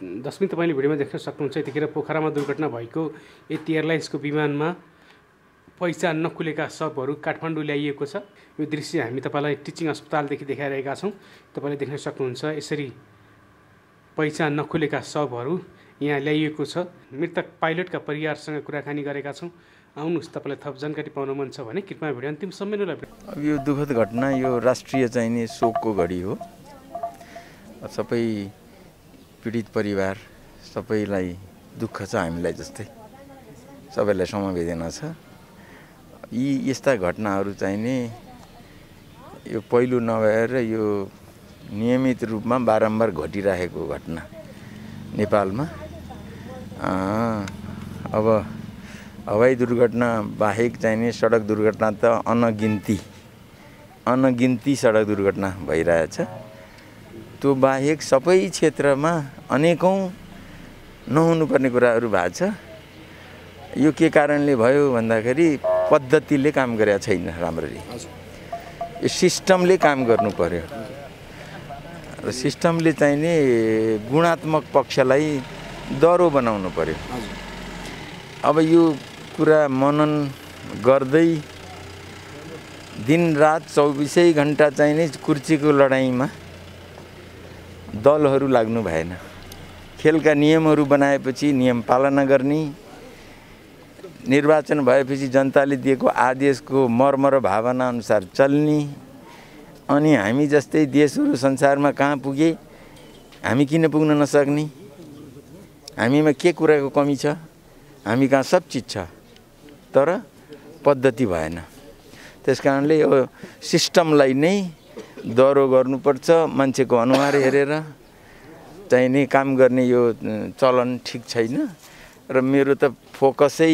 जसमै तपाईँले भिडियोमा देख्न सक्नुहुन्छ यतिखेर पोखरामा दुर्घटना भएको यति एयरलाइन्सको विमानमा पहिचान नखुलेका सबहरू काठमाडौँ ल्याइएको छ यो दृश्य हामी तपाईँलाई टिचिङ अस्पतालदेखि देखाइरहेका छौँ तपाईँले देख्न सक्नुहुन्छ यसरी पहिचान नखुलेका सबहरू यहाँ ल्याइएको छ मृतक पाइलटका परिवारसँग कुराकानी गरेका छौँ आउनुहोस् तपाईँलाई थप जानकारी पाउन मन छ भने कृपया भिडियो अन्तिम सम्मेलनलाई अब यो दुःखद घटना यो राष्ट्रिय चाहिने शोकको घडी हो सबै पीडित परिवार सबैलाई दुःख छ हामीलाई जस्तै सबैलाई समवेदना छ यी यस्ता घटनाहरू चाहिँ नि यो पहिलो नभएर यो नियमित रूपमा बारम्बार घटिराखेको घटना नेपालमा अब हवाई दुर्घटना बाहेक चाहिने सडक दुर्घटना त अनगिन्ती अनगिन्ती सडक दुर्घटना भइरहेछ त्यो बाहेक सबै क्षेत्रमा अनेकौँ नहुनुपर्ने कुराहरू भएको छ यो के कारणले भयो भन्दाखेरि पद्धतिले काम गरेका छैन राम्ररी यो सिस्टमले काम गर्नु पर्यो र सिस्टमले चाहिँ चाहिने गुणात्मक पक्षलाई दह्रो बनाउनु पर्यो अब यो कुरा मनन गर्दै दिनरात चौबिसै घन्टा चाहिने कुर्चीको लडाइँमा दलहरू लाग्नु भएन खेलका नियमहरू बनाएपछि नियम पालना गर्ने निर्वाचन भएपछि जनताले दिएको आदेशको मर्म र भावना अनुसार चल्ने अनि हामी जस्तै देशहरू संसारमा कहाँ पुगे हामी किन पुग्न नसक्ने हामीमा के कुराको कमी छ हामी कहाँ सब चिज छ तर पद्धति भएन त्यस कारणले यो सिस्टमलाई नै दह्रो गर्नुपर्छ मान्छेको अनुहार हेरेर चाहिँ नि काम गर्ने यो चलन ठिक छैन र मेरो त फोकसै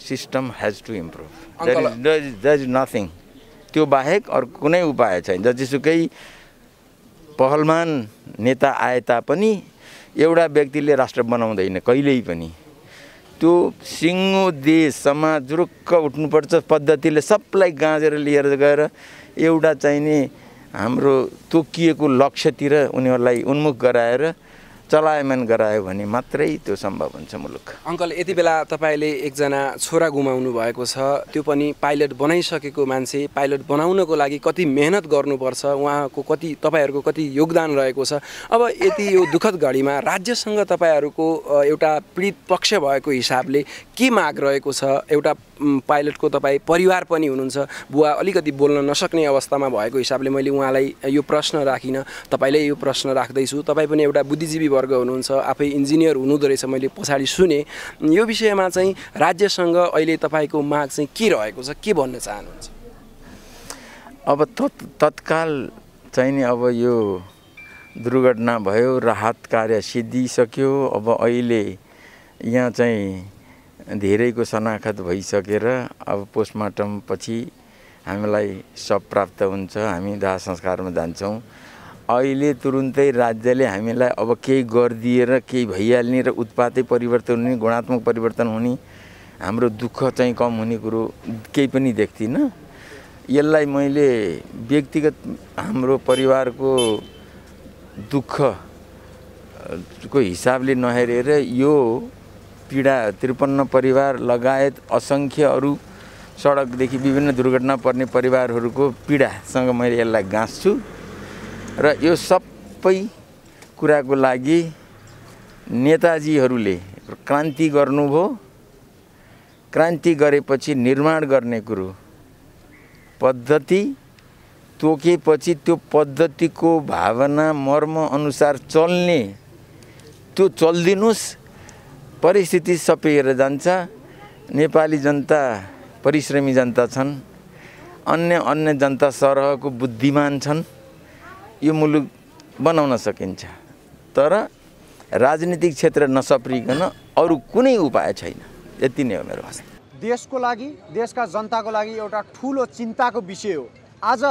system has to improve that is nothing त्यो बाहेक अरू कुनै उपाय छैन जतिसुकै पहलमान नेता आए तापनि एउटा व्यक्तिले राष्ट्र बनाउँदैन कहिल्यै पनि त्यो सिङ्गो देशसम्म जुरुक्क उठ्नुपर्छ पद्धतिले सबलाई गाँजेर लिएर गएर एउटा चाहिँ नि हाम्रो तोकिएको लक्ष्यतिर उनीहरूलाई उन्मुख गराएर चलायमान गरायो भने मात्रै त्यो सम्भव हुन्छ मुलुक अङ्कल यति बेला तपाईँले एकजना छोरा गुमाउनु भएको छ त्यो पनि पाइलट बनाइसकेको मान्छे पाइलट बनाउनको लागि कति मेहनत गर्नुपर्छ उहाँको कति तपाईँहरूको कति योगदान रहेको छ अब यति यो दुःखद घडीमा राज्यसँग तपाईँहरूको एउटा पीडित पक्ष भएको हिसाबले के माग रहेको छ एउटा पाइलटको तपाईँ परिवार पनि हुनुहुन्छ बुवा अलिकति बोल्न नसक्ने अवस्थामा भएको हिसाबले मैले उहाँलाई यो प्रश्न राखिनँ तपाईँले यो प्रश्न राख्दैछु तपाईँ पनि एउटा बुद्धिजीवी वर्ग हुनुहुन्छ आफै इन्जिनियर हुनुहुँदो रहेछ मैले पछाडि सुने यो विषयमा चाहिँ राज्यसँग अहिले तपाईँको माग चाहिँ के रहेको छ के भन्न चाहनुहुन्छ अब तत् तत्काल चाहिँ नि अब यो दुर्घटना भयो राहत कार्य सिद्धिसक्यो अब अहिले यहाँ चाहिँ धेरैको शनाखत भइसकेर अब पोस्टमार्टम पछि हामीलाई सब प्राप्त हुन्छ हामी दाह संस्कारमा जान्छौँ अहिले तुरुन्तै राज्यले हामीलाई अब केही गरिदिएर केही भइहाल्ने र उत्पादै परिवर्तन हुने गुणात्मक परिवर्तन हुने हाम्रो दुःख चाहिँ कम हुने कुरो केही पनि देख्दिनँ यसलाई मैले व्यक्तिगत हाम्रो परिवारको दुःखको हिसाबले नहेरेर यो पीडा त्रिपन्न परिवार लगायत असङ्ख्य अरू सडकदेखि विभिन्न दुर्घटना पर्ने परिवारहरूको पीडासँग मैले यसलाई गाँच्छु र यो सबै कुराको लागि नेताजीहरूले क्रान्ति गर्नुभयो क्रान्ति गरेपछि निर्माण गर्ने कुरो पद्धति तोकेपछि त्यो पद्धतिको भावना मर्म अनुसार चल्ने त्यो चलिदिनुहोस् परिस्थिति सपिएर जान्छ नेपाली जनता परिश्रमी जनता छन् अन्य अन्य जनता सरहको बुद्धिमान छन् यो मुलुक बनाउन सकिन्छ तर राजनीतिक क्षेत्र नसप्रिकन अरू कुनै उपाय छैन यति नै हो मेरो भाषा देशको लागि देशका जनताको लागि एउटा ठुलो चिन्ताको विषय हो आज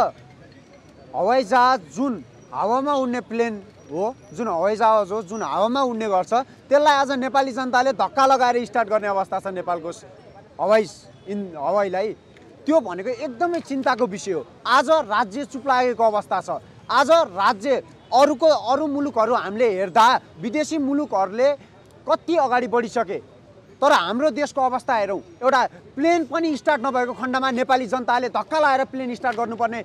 हवाईजहाज जुन हावामा उड्ने प्लेन हो जुन हवाईजहाज हो जुन हावामा उड्ने गर्छ त्यसलाई आज नेपाली जनताले धक्का लगाएर स्टार्ट गर्ने अवस्था छ नेपालको हवाई इन हवाईलाई त्यो भनेको एकदमै चिन्ताको विषय हो आज राज्य चुप लागेको अवस्था छ आज राज्य अरूको अरू मुलुकहरू हामीले हेर्दा विदेशी मुलुकहरूले कति अगाडि बढिसके तर हाम्रो देशको अवस्था हेरौँ एउटा प्लेन पनि स्टार्ट नभएको खण्डमा नेपाली जनताले धक्का लगाएर प्लेन स्टार्ट गर्नुपर्ने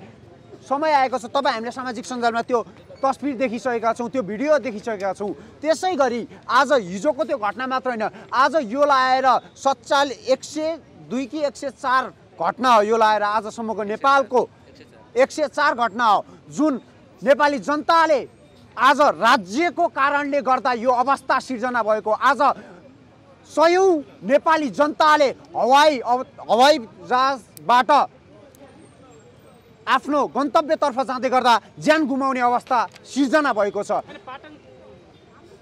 समय आएको छ तपाईँ हामीले सामाजिक सञ्जालमा त्यो तस्बिर देखिसकेका छौँ त्यो भिडियो देखिसकेका छौँ त्यसै गरी आज हिजोको त्यो घटना मात्र होइन आज यो लाएर सत्ताल एक सय दुई कि एक सय चार घटना हो यो लाएर आजसम्मको नेपालको एक सय चार घटना हो जुन नेपाली जनताले आज राज्यको कारणले गर्दा यो अवस्था सिर्जना भएको आज सयौँ नेपाली जनताले हवाई हवाई जहाजबाट आफ्नो गन्तव्यतर्फ जाँदै गर्दा ज्यान गुमाउने अवस्था सिर्जना भएको छ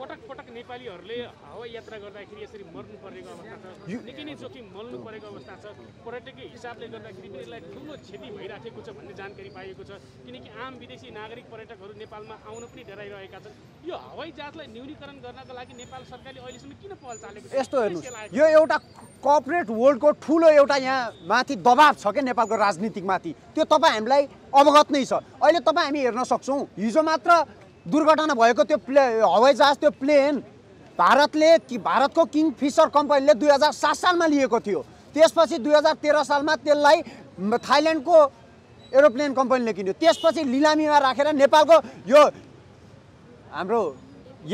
पटक पटक नेपालीहरूले हवाई यात्रा गर्दाखेरि यसरी मर्नु परेको अवस्था छ निकै नै जोखिम मल्नु परेको अवस्था छ पर्यटकीय हिसाबले गर्दाखेरि पनि यसलाई ठुलो क्षति भइराखेको छ भन्ने जानकारी पाएको छ किनकि आम विदेशी नागरिक पर्यटकहरू नेपालमा आउन पनि डराइरहेका छन् यो हवाई जहाजलाई न्यूनीकरण गर्नका लागि नेपाल सरकारले अहिलेसम्म किन पहल चालेको यस्तो हेर्नु यो एउटा कर्पोरेट वर्ल्डको ठुलो एउटा यहाँ माथि दबाव छ क्या नेपालको राजनीतिकमाथि त्यो तपाईँ हामीलाई अवगत नै छ अहिले तपाईँ हामी हेर्न सक्छौँ हिजो मात्र दुर्घटना भएको त्यो प्ले जहाज त्यो प्लेन भारतले कि भारतको किङ फिसर कम्पनीले दुई हजार सात सालमा लिएको थियो त्यसपछि दुई हजार तेह्र सालमा त्यसलाई थाइल्यान्डको एरोप्लेन कम्पनीले किन्यो त्यसपछि लिलामीमा राखेर नेपालको यो हाम्रो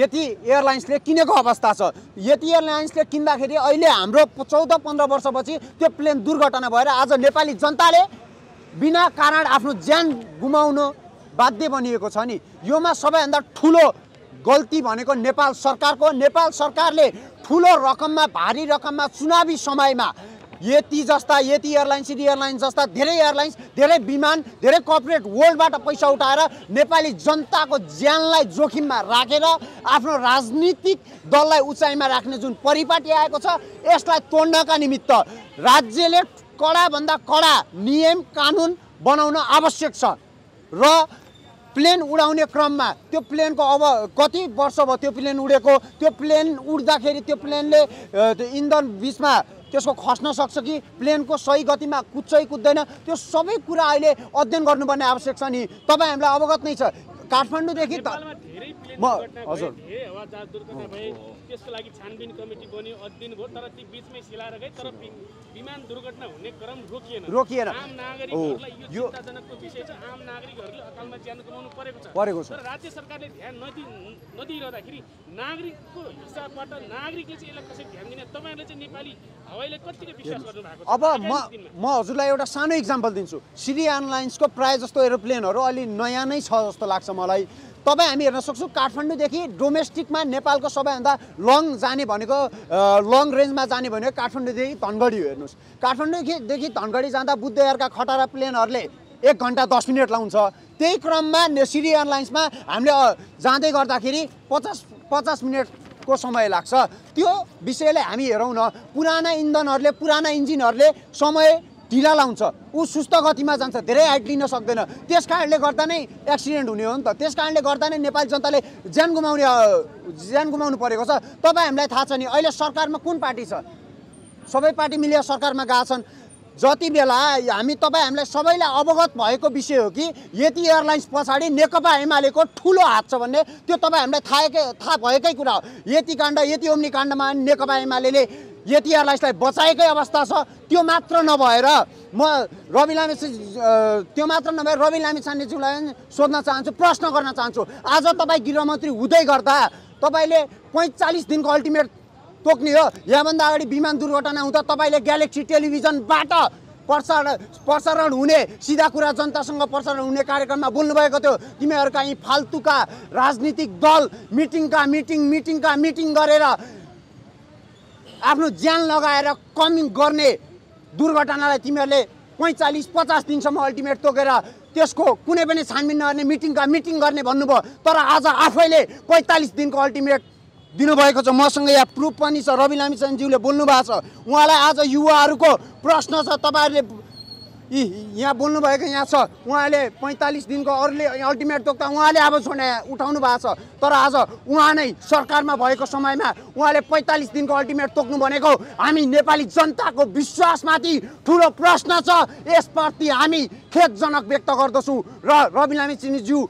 यति एयरलाइन्सले किनेको अवस्था छ यति एयरलाइन्सले किन्दाखेरि अहिले हाम्रो चौध पन्ध्र वर्षपछि त्यो प्लेन दुर्घटना भएर आज नेपाली जनताले बिना कारण आफ्नो ज्यान गुमाउनु बाध्य बनिएको छ नि योमा सबैभन्दा ठुलो गल्ती भनेको नेपाल सरकारको नेपाल सरकारले ठुलो रकममा भारी रकममा चुनावी समयमा यति जस्ता यति एयरलाइन्स सिटी एयरलाइन्स जस्ता धेरै एयरलाइन्स धेरै विमान धेरै कर्पोरेट वर्ल्डबाट पैसा उठाएर नेपाली जनताको ज्यानलाई जोखिममा राखेर आफ्नो राजनीतिक दललाई उचाइमा राख्ने जुन परिपाटी आएको छ यसलाई तोड्नका निमित्त राज्यले कडाभन्दा कडा नियम कानुन बनाउन आवश्यक छ र प्लेन उडाउने क्रममा त्यो प्लेनको अब कति वर्ष भयो त्यो प्लेन उडेको त्यो प्लेन उड्दाखेरि त्यो प्लेनले त्यो इन्धन बिचमा त्यसको खस्न सक्छ कि प्लेनको सही गतिमा कुद्छ कुद्दैन त्यो सबै कुरा अहिले अध्ययन गर्नुपर्ने आवश्यक छ नि तपाईँ हामीलाई अवगत नै छ काठमाडौँदेखि त म हजुर रोकिएन परेको छ सरकारले ध्यान नागरिकको नागरिकले चाहिँ यसलाई कसरी ध्यान दिने चाहिँ नेपाली हवाईले अब म म हजुरलाई एउटा सानो इक्जाम्पल दिन्छु सिरिया एयरलाइन्सको प्रायः जस्तो एरोप्लेनहरू अलि नयाँ नै छ जस्तो लाग्छ मलाई तपाईँ हामी हेर्न सक्छौँ काठमाडौँदेखि डोमेस्टिकमा नेपालको सबैभन्दा लङ जाने भनेको लङ रेन्जमा जाने भनेको काठमाडौँदेखि धनगढी हो हेर्नुहोस् काठमाडौँदेखि धनगढी जाँदा बुद्धयारका खटारा प्लेनहरूले एक घन्टा दस मिनट लाउँछ त्यही क्रममा सिरी एयरलाइन्समा हामीले जाँदै गर्दाखेरि पचास पचास मिनट को समय लाग्छ त्यो विषयलाई हामी हेरौँ न पुराना इन्धनहरूले पुराना इन्जिनहरूले समय ढिला लाउँछ ऊ सुस्त गतिमा जान्छ धेरै हाइट लिन सक्दैन त्यस कारणले गर्दा नै एक्सिडेन्ट हुने हो नि त त्यस कारणले गर्दा नै नेपाली जनताले ज्यान गुमाउने ज्यान गुमाउनु परेको छ तपाईँ हामीलाई थाहा छ नि अहिले सरकारमा कुन पार्टी छ सबै पार्टी मिलेर सरकारमा छन् जति बेला हामी तपाईँ हामीलाई सबैलाई अवगत भएको विषय हो कि यति एयरलाइन्स पछाडि नेकपा एमालेको ठुलो हात छ भन्ने त्यो तपाईँ हामीलाई थाहाकै थाहा भएकै कुरा हो यति काण्ड यति ओम्नी काण्डमा नेकपा एमाले यति एयरलाइन्सलाई बचाएकै अवस्था छ त्यो मात्र नभएर म रवि लामे त्यो मात्र नभएर रवि लामे छानेज्यूलाई सोध्न चाहन्छु प्रश्न गर्न चाहन्छु आज तपाईँ गृहमन्त्री हुँदै गर्दा तपाईँले पैँचालिस दिनको अल्टिमेट तोक्ने हो यहाँभन्दा अगाडि विमान दुर्घटना हुँदा तपाईँले ग्यालेक्सी टेलिभिजनबाट प्रसारण प्रसारण हुने सिधा कुरा जनतासँग प्रसारण हुने कार्यक्रममा बोल्नुभएको थियो तिमीहरूका यी फाल्तुका राजनीतिक दल मिटिङका मिटिङ मिटिङका मिटिङ गरेर आफ्नो ज्यान लगाएर कमिङ गर्ने दुर्घटनालाई तिमीहरूले पैँचालिस पचास दिनसम्म अल्टिमेट तोकेर त्यसको कुनै पनि छानबिन नगर्ने मिटिङका मिटिङ गर्ने भन्नुभयो तर आज आफैले पैँतालिस दिनको अल्टिमेट दिनुभएको छ मसँग यहाँ प्रुफ पनि छ रवि लामिसानज्यूले बोल्नु भएको छ उहाँलाई आज युवाहरूको प्रश्न छ तपाईँहरूले यी यहाँ बोल्नुभएको यहाँ छ उहाँले पैँतालिस दिनको अरूले अल्टिमेट तोक्दा उहाँले अब छोड्ने उठाउनु भएको छ तर आज उहाँ नै सरकारमा भएको समयमा उहाँले पैँतालिस दिनको अल्टिमेट तोक्नु भनेको हामी नेपाली जनताको विश्वासमाथि ठुलो प्रश्न छ यसप्रति हामी खेदजनक व्यक्त गर्दछौँ र रवि चिनीज्यू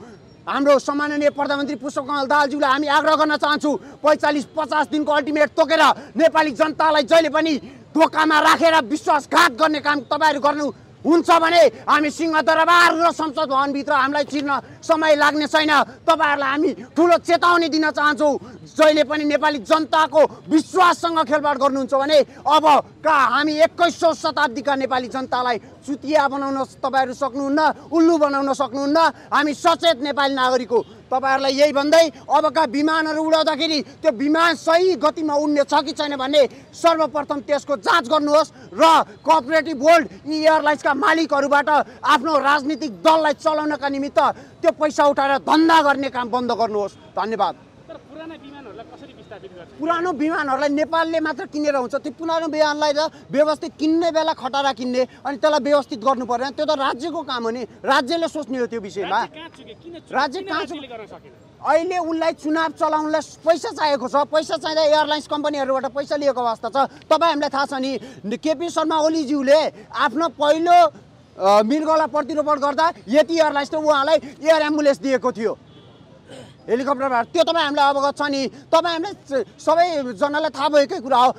हाम्रो सम्माननीय प्रधानमन्त्री पुष्पकमल दालज्यूलाई हामी आग्रह गर्न चाहन्छु पैँचालिस पचास दिनको अल्टिमेट तोकेर नेपाली जनतालाई जहिले पनि धोकामा राखेर रा विश्वासघात गर्ने काम तपाईँहरू गर्नु हुन्छ भने हामी सिंहदरबार र संसद भवनभित्र हामीलाई चिर्न समय लाग्ने छैन तपाईँहरूलाई हामी ठुलो चेतावनी दिन चाहन्छौँ जहिले पनि नेपाली जनताको विश्वाससँग खेलवाड गर्नुहुन्छ भने अबका हामी एक्काइसौँ शताब्दीका नेपाली जनतालाई चुतिया बनाउन तपाईँहरू सक्नुहुन्न उल्लु बनाउन सक्नुहुन्न हामी सचेत नेपाली नागरिक हो तपाईँहरूलाई यही भन्दै अबका विमानहरू उडाउँदाखेरि त्यो विमान सही गतिमा उड्ने छ कि छैन भन्ने सर्वप्रथम त्यसको जाँच गर्नुहोस् र कोअपरेटिभ वर्ल्ड यी एयरलाइन्सका मालिकहरूबाट आफ्नो राजनीतिक दललाई चलाउनका निमित्त त्यो पैसा उठाएर धन्दा गर्ने काम बन्द गर्नुहोस् धन्यवाद पुरानो विमानहरूलाई नेपालले मात्र किनेर हुन्छ त्यो पुरानो विमानलाई त व्यवस्थित किन्ने बेला खटारा किन्ने अनि त्यसलाई व्यवस्थित गर्नु पर्ने त्यो त राज्यको काम हो नि राज्यले सोच्ने हो त्यो विषयमा राज्य कहाँ अहिले उसलाई चुनाव चलाउनलाई पैसा चाहिएको छ पैसा चाहिँदा एयरलाइन्स कम्पनीहरूबाट पैसा लिएको अवस्था छ तपाईँ हामीलाई थाहा छ नि केपी शर्मा ओलीज्यूले आफ्नो पहिलो मृगलाई प्रतिरोपण गर्दा यति एयरलाइन्स त उहाँलाई एयर एम्बुलेन्स दिएको थियो हेलिकप्टरबाट त्यो तपाईँ हामीलाई अवगत छ नि तपाईँ हामीलाई सबैजनालाई थाहा भएकै कुरा हो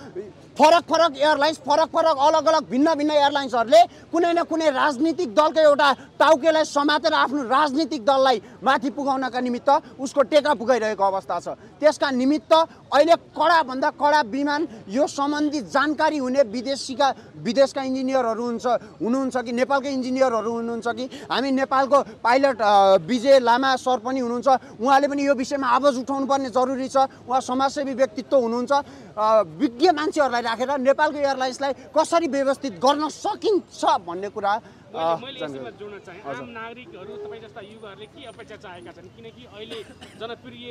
फरक फरक एयरलाइन्स फरक फरक अलग अलग भिन्न भिन्न एयरलाइन्सहरूले कुनै न कुनै राजनीतिक दलको एउटा टाउकेलाई समातेर आफ्नो राजनीतिक दललाई माथि पुगाउनका निमित्त उसको टेका पुगाइरहेको अवस्था छ त्यसका निमित्त अहिले कडाभन्दा कडा विमान यो सम्बन्धी जानकारी हुने विदेशीका विदेशका इन्जिनियरहरू हुन्छ हुनुहुन्छ कि नेपालकै इन्जिनियरहरू हुनुहुन्छ कि हामी नेपालको पाइलट विजय लामा सर पनि हुनुहुन्छ उहाँले पनि यो विषयमा आवाज उठाउनु पर्ने जरुरी छ उहाँ समाजसेवी व्यक्तित्व हुनुहुन्छ विज्ञ मान्छेहरूलाई राखेर नेपालको एयरलाइन्सलाई कसरी व्यवस्थित गर्न सकिन्छ भन्ने कुरा जोड्न चाहे आम नागरिकहरू तपाईँ जस्ता युवाहरूले के अपेक्षा चाहेका छन् किनकि अहिले जनप्रिय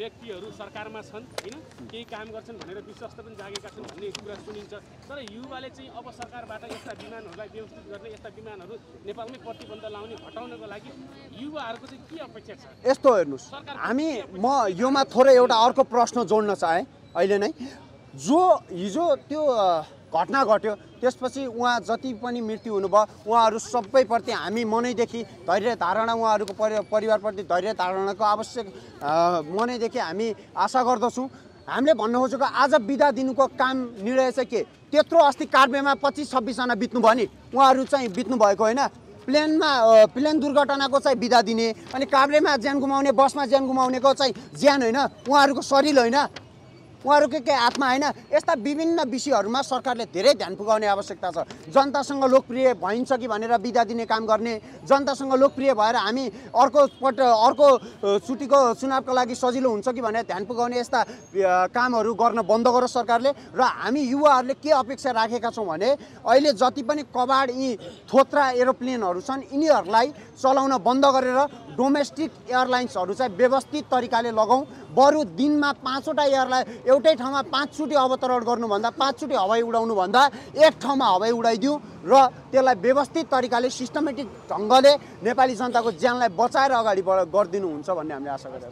व्यक्तिहरू सरकारमा छन् होइन केही काम गर्छन् भनेर विश्वास पनि जागेका छन् भन्ने कुरा सुनिन्छ तर युवाले चाहिँ अब सरकारबाट यस्ता विमानहरूलाई व्यवस्थित गर्ने यस्ता विमानहरू नेपालमै प्रतिबन्ध लाउने हटाउनको लागि युवाहरूको चाहिँ के अपेक्षा छ यस्तो हेर्नुहोस् हामी म योमा थोरै एउटा अर्को प्रश्न जोड्न चाहेँ अहिले नै जो हिजो त्यो घटना घट्यो त्यसपछि उहाँ जति पनि मृत्यु हुनुभयो उहाँहरू सबैप्रति हामी मनैदेखि धैर्य धारणा उहाँहरूको परि परिवारप्रति धैर्य धारणाको आवश्यक मनैदेखि हामी आशा गर्दछौँ हामीले भन्नु खोजेको आज बिदा दिनुको काम निर्णय चाहिँ के त्यत्रो अस्ति कार्बेमा पच्चिस छब्बिसजना बित्नुभयो नि उहाँहरू चाहिँ बित्नुभएको होइन प्लेनमा प्लेन दुर्घटनाको चाहिँ बिदा दिने अनि कार्बेमा ज्यान गुमाउने बसमा ज्यान गुमाउनेको चाहिँ ज्यान होइन उहाँहरूको शरीर होइन उहाँहरूको के आत्मा होइन यस्ता विभिन्न विषयहरूमा सरकारले धेरै ध्यान पुगाउने आवश्यकता छ जनतासँग लोकप्रिय भइन्छ कि भनेर बिदा दिने काम गर्ने जनतासँग लोकप्रिय भएर हामी अर्को अर्को चुटीको चुनावको लागि सजिलो हुन्छ कि भनेर ध्यान पुगाउने यस्ता कामहरू गर्न बन्द गरोस् सरकारले र हामी युवाहरूले के अपेक्षा राखेका छौँ भने अहिले जति पनि कबाड यी थोत्रा एरोप्लेनहरू छन् यिनीहरूलाई चलाउन बन्द गरेर डोमेस्टिक एयरलाइन्सहरू चाहिँ व्यवस्थित तरिकाले लगाउँ बरु दिनमा पाँचवटा एयरलाई एउटै ठाउँमा पाँचचोटि अवतरण गर्नुभन्दा पाँचचोटि हवाई उडाउनुभन्दा एक ठाउँमा हवाई उडाइदिउँ र त्यसलाई व्यवस्थित तरिकाले सिस्टमेटिक ढङ्गले नेपाली जनताको ज्यानलाई बचाएर अगाडि बढ गरिदिनुहुन्छ भन्ने हामीले आशा गर्छौँ